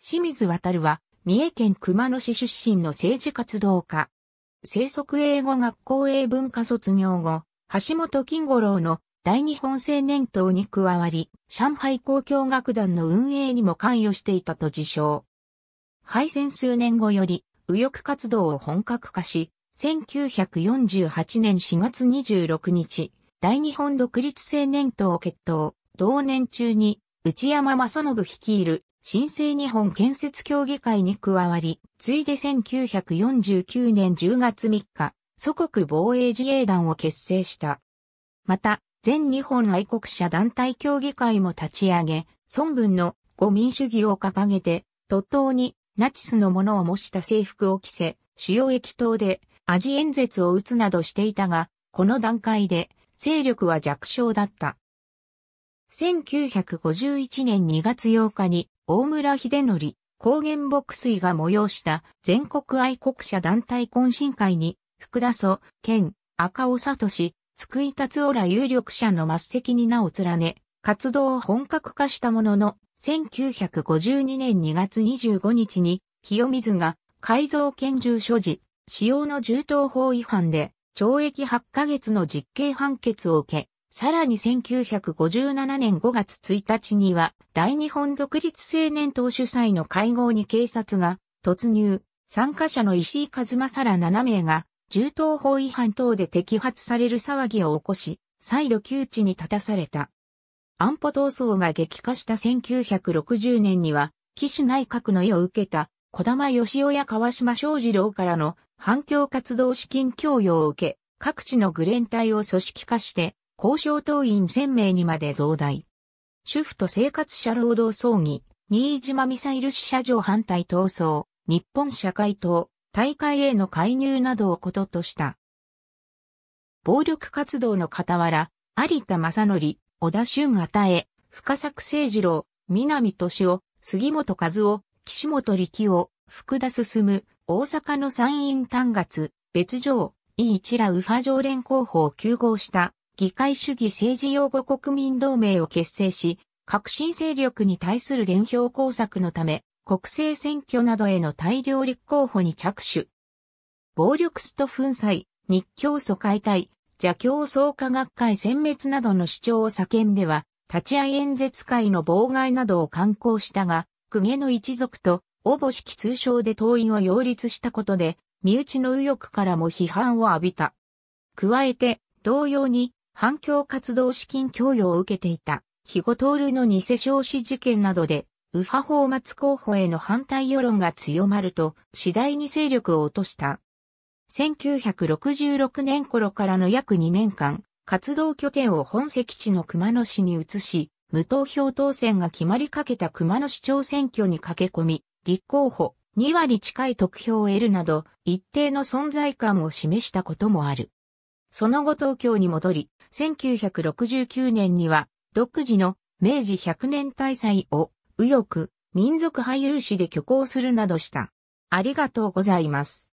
清水渡は、三重県熊野市出身の政治活動家。生息英語学校英文科卒業後、橋本金五郎の大日本青年党に加わり、上海交響楽団の運営にも関与していたと自称。敗戦数年後より、右翼活動を本格化し、1948年4月26日、大日本独立青年党を決闘、同年中に、内山正信率いる新生日本建設協議会に加わり、ついで1949年10月3日、祖国防衛自衛団を結成した。また、全日本愛国者団体協議会も立ち上げ、孫文の五民主義を掲げて、途頭にナチスのものを模した制服を着せ、主要駅頭でアジ演説を打つなどしていたが、この段階で勢力は弱小だった。1951年2月8日に大村秀則、高原牧水が催した全国愛国者団体懇親会に、福田祖、県、赤尾里氏、津久井達夫ら有力者の末席に名を連ね、活動を本格化したものの、1952年2月25日に、清水が改造拳銃所持、使用の銃刀法違反で、懲役8ヶ月の実刑判決を受け、さらに1957年5月1日には、大日本独立青年党主催の会合に警察が突入、参加者の石井和正ら7名が、銃刀法違反等で摘発される騒ぎを起こし、再度窮地に立たされた。安保闘争が激化した1960年には、騎士内閣の意を受けた、小玉義雄や川島昌二郎からの反共活動資金供与を受け、各地のグレン隊を組織化して、交渉党員1000名にまで増大。主婦と生活者労働葬儀、新島ミサイル死者場反対闘争、日本社会党、大会への介入などをこととした。暴力活動の傍ら、有田正則、小田俊与え、深作誠二郎、南俊夫、杉本和夫、岸本力夫、福田進、大阪の参院単月、別条、伊一ら右派常連候補を休合した議会主義政治擁護国民同盟を結成し、革新勢力に対する減票工作のため、国政選挙などへの大量立候補に着手。暴力スト粉砕、日教祖解体、邪教創価学会殲滅などの主張を叫んでは、立ち会い演説会の妨害などを刊行したが、公家の一族と、おぼしき通称で党員を擁立したことで、身内の右翼からも批判を浴びた。加えて、同様に、反共活動資金供与を受けていた、肥後徹の偽少子事件などで、右派法末候補への反対世論が強まると、次第に勢力を落とした。1966年頃からの約2年間、活動拠点を本籍地の熊野市に移し、無投票当選が決まりかけた熊野市長選挙に駆け込み、立候補2割近い得票を得るなど、一定の存在感を示したこともある。その後東京に戻り、1969年には、独自の明治100年大祭を、右翼、民族俳優誌で挙行するなどした。ありがとうございます。